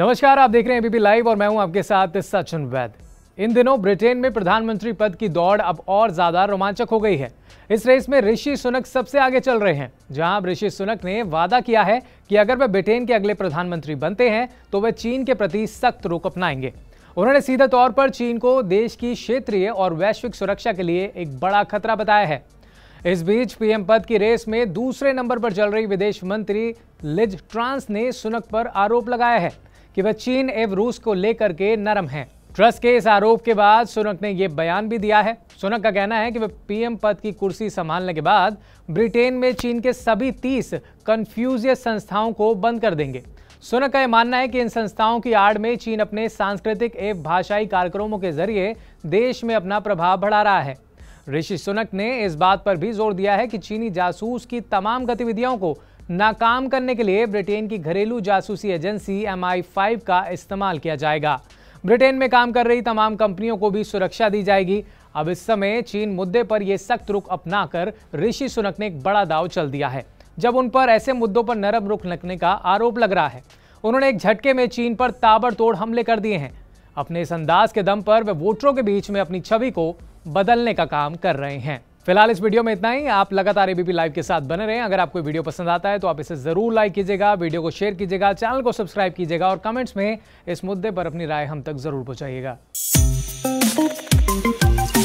नमस्कार आप देख रहे हैं बीबी लाइव और मैं हूं आपके साथ सचिन वैद इन दिनों ब्रिटेन में प्रधानमंत्री पद की दौड़ अब और ज्यादा रोमांचक हो गई है इस रेस में ऋषि सुनक सबसे आगे चल रहे हैं जहां ऋषि सुनक ने वादा किया है कि अगर वे ब्रिटेन के अगले प्रधानमंत्री बनते हैं तो वे चीन के प्रति सख्त रुख अपनाएंगे उन्होंने सीधे तौर पर चीन को देश की क्षेत्रीय और वैश्विक सुरक्षा के लिए एक बड़ा खतरा बताया है इस बीच पीएम पद की रेस में दूसरे नंबर पर चल रही विदेश मंत्री लिज ट्रांस ने सुनक पर आरोप लगाया है कि वह चीन एवं रूस को लेकर के नरम हैं ट्रस के इस आरोप के बाद सुनक ने यह बयान भी दिया है सुनक का कहना है कि वह पीएम पद की कुर्सी संभालने के बाद ब्रिटेन में चीन के सभी तीस कन्फ्यूजियस संस्थाओं को बंद कर देंगे सुनक का यह मानना है कि इन संस्थाओं की आड़ में चीन अपने सांस्कृतिक एवं भाषाई कार्यक्रमों के जरिए देश में अपना प्रभाव बढ़ा रहा है ऋषि सुनक ने इस बात पर भी जोर दिया है कि चीनी जासूस की तमाम गतिविधियों को नाकाम करने के लिए ब्रिटेन की घरेलू जासूसी एजेंसी एम का इस्तेमाल किया जाएगा ब्रिटेन में काम कर रही तमाम कंपनियों को भी सुरक्षा दी जाएगी अब इस समय चीन मुद्दे पर यह सख्त रुख अपनाकर ऋषि सुनक ने एक बड़ा दाव चल दिया है जब उन पर ऐसे मुद्दों पर नरम रुख रखने का आरोप लग रहा है उन्होंने एक झटके में चीन पर ताबड़तोड़ हमले कर दिए हैं अपने इस अंदाज के दम पर वे वोटरों के बीच में अपनी छवि को बदलने का काम कर रहे हैं फिलहाल इस वीडियो में इतना ही आप लगातार एबीपी लाइव के साथ बने रहें अगर आपको वीडियो पसंद आता है तो आप इसे जरूर लाइक कीजिएगा वीडियो को शेयर कीजिएगा चैनल को सब्सक्राइब कीजिएगा और कमेंट्स में इस मुद्दे पर अपनी राय हम तक जरूर पहुंचाइएगा